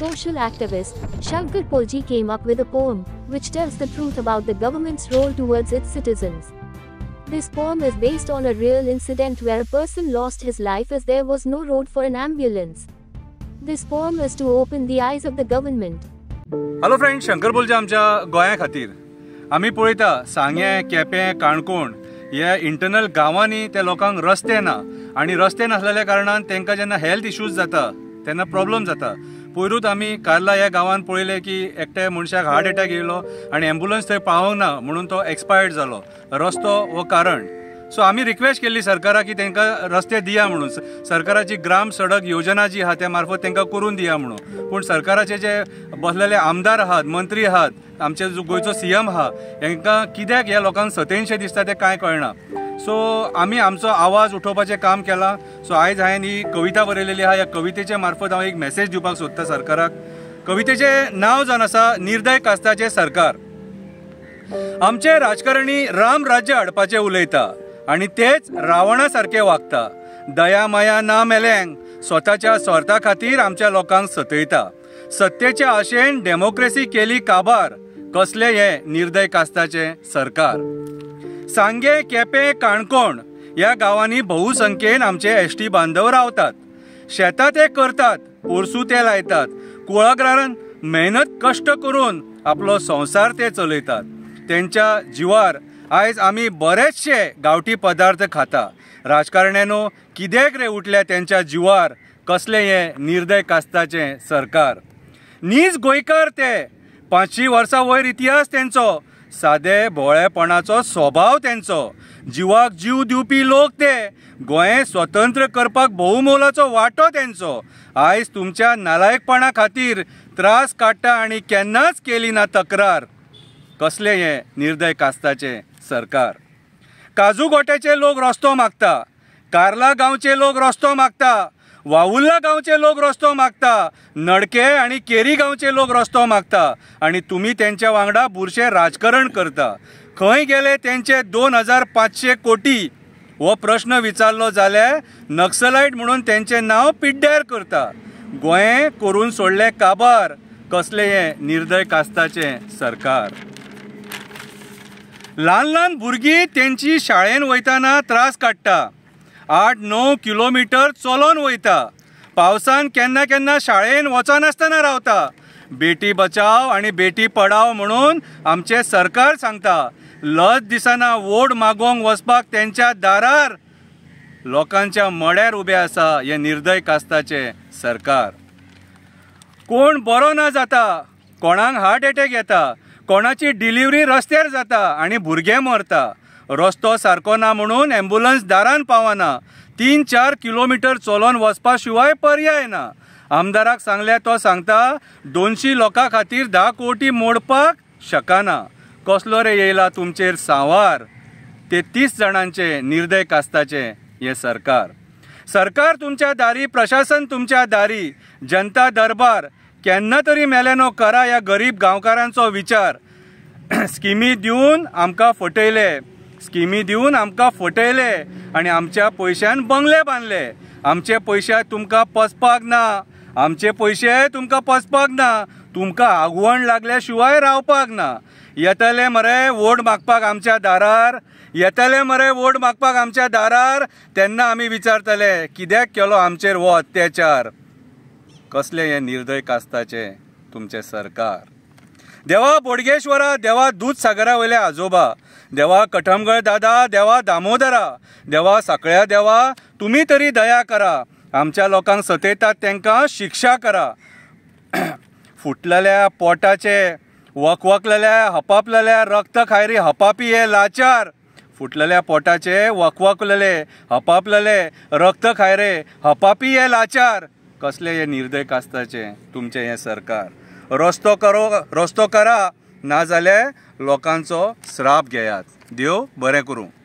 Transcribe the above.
social activist, Shankar Polji came up with a poem, which tells the truth about the government's role towards its citizens. This poem is based on a real incident where a person lost his life as there was no road for an ambulance. This poem is to open the eyes of the government. Hello friend Shankar बोलजे आमच्या गोंया खातीर आमी पळयता सांगें केपें काणकोण हे internal गांवांनी त्या लोकांक रस्ते ना आणि रस्ते नासलेल्या कारणान तांकां जेन्ना हेल्थ इश्यूज जाता तेन्ना प्रॉब्लम जाता पयरूच आम्ही कार्ला ह्या गावात पळयलें की एकट्या मनशाक हार्ट अटॅक येयलो आणि एम्बुलन्स थंय पावंक ना म्हणून तो एक्सपायर्ड झालो रस्तो व कारण सो आम्ही रिक्वेस्ट केली सरकारा की त्यांना रस्ते दिया म्हणून सरकाराची ग्राम सडक योजना जी आहा त्या मार्फत तांकां करून दिया म्हणून पण सरकाराचे जे बसलेले आमदार आहात मंत्री आहात आमचे जो गोंयचो सी एम आहात हांकां कित्याक ह्या लोकांना सतेनशें दिसता ते काय कळना सो आम्ही आमचा आवाज उठोवपाचें काम केला सो आयज हांवें ही कविता बरयलेली आहा या कवितेचे मार्फत हांव एक मेसेज दिवपाक सोदता सरकाराक कवितेचे नाव जावन आसा निर्दय कास्ताचे सरकार आमचे राजकारणी राम राज्य हाडपाचें उलयता आणि तेच रावणा सारखे वागता दया माया ना मेल्यांक स्वताच्या स्वार्था खातीर आमच्या लोकांक सतयता सत्तेचे आशेन डेमोक्रेसी केली काबार कसले हे निर्दय कास्ताचे सरकार सांगे केपे काणकोण या गावांनी बहुसंख्येन आमचे एस टी बांधव रावतात शेतात ते करतात पोरसू ते लायतात कुळागरान मेहनत कष्ट करून आपलो संसार ते चलयतात त्यांच्या जिवार आयज आमी बरेचशे गांवठी पदार्थ खाता राजकारण्यानो कितें रे उठल्या त्यांच्या जिवार कसले हे निर्दय कास्ताचे सरकार नीज गोयकार ते पांचशी वर्सां वयर इतिहास त्यांचा सादे भोळेपणाचो स्वभाव तेंचो जिवाक जीव दिवपी लोक ते गोंय स्वतंत्र करपाक भोवमोलाचो वाटो तेंचो आयज तुमच्या नालायकपणा खातीर त्रास काडटा आनी केन्नाच केली ना तक्रार कसले हे निर्दय कास्ताचे सरकार काजू गोट्याचे लोक रस्तो मागता कार्ला गांवचे लोक रस्तो मागता वाहुल्ला गावचे लोक रस्तो मागता नडके आणि केरी गावचे लोक रस्तो मागता आणि तुम्ही त्यांच्या वांगडा बुरशे राजकारण करता खंय गेले त्यांचे दोन हजार पाचशे कोटी व प्रश्न विचारलो जाल्यार नक्सलाइट म्हणून त्यांचे नाव पिड्ड्यार करता गोंय करून सोडले काबार कसले हे निर्दय कास्ताचे सरकार ल्हान ल्हान भुरगीं त्यांची शाळेन वयताना त्रास काडटा आठ णव किलोमिटर चलोन वयता पावसान केन्ना केन्ना शाळेन वचनासतना रावता बेटी बचाव आनी बेटी पडाव म्हणून आमचें सरकार सांगता लज दिसना वोड मागोवंक वचपाक तेंच्या दारार लोकांच्या मड्यार उबें आसा हें निर्दय कास्ताचें सरकार कोण बरो ना जाता कोणाक हार्ट एटॅक येता कोणाची डिलिव्हरी रस्त्यार जाता आनी भुरगे मरता रस्तो सारको ना म्हणून ॲम्ब्युलन्स दारान पावना तीन चार किलोमीटर चलोन वचपा शिवाय पर्याय ना आमदाराक सांगल्या तो सांगता दोनशी लोकां खातीर धा कोटी मोडपाक शकना कसलो रे येयला तुमचेर सांवार तीस जणांचे निर्दय कास्ताचे हे सरकार सरकार तुमच्या दारी प्रशासन तुमच्या दारी जनता दरबार केन्ना तरी मेलेनो करा या गरीब गांवकारांचो विचार स्किमी दिवन आमकां फटयले स्किमी दिवन आमकां फटयले आनी आमच्या पयशान बंगले बांदले आमचे पयशे तुमकां पचपाक ना आमचे पयशे तुमकां पचपाक ना तुमकां आगवण लागल्या शिवाय रावपाक ना येतले मरे वोट मागपाक आमच्या दारार येतले मरे वोट मागपाक आमच्या दारार तेन्ना आमी विचारतले कित्याक केलो आमचेर हो अत्याचार कसले हे निर्दय कास्ताचे तुमचे सरकार देवा बोडगेश्वरा देवा सागरा वयले आजोबा देवा कटमगळ दादा देवा दामोदरा देवा साकळ्या देवा तुम्ही तरी दया करा आमच्या लोकांक सतयतात तांकां शिक्षा करा फुटलेल्या पोटाचे वकवकलेल्या हपापलेल्या रक्त खायरी हपापी हे लाचार फुटलेल्या पोटाचे वकवकलेले हपापलेले रक्त खायरे हपापी हे लाचार कसले हे निर्दय कास्ताचे तुमचे हे सरकार रस्तो करो रस्तो करा नाजाल्यार लोकांचो श्राप घेयात देव बरें करूं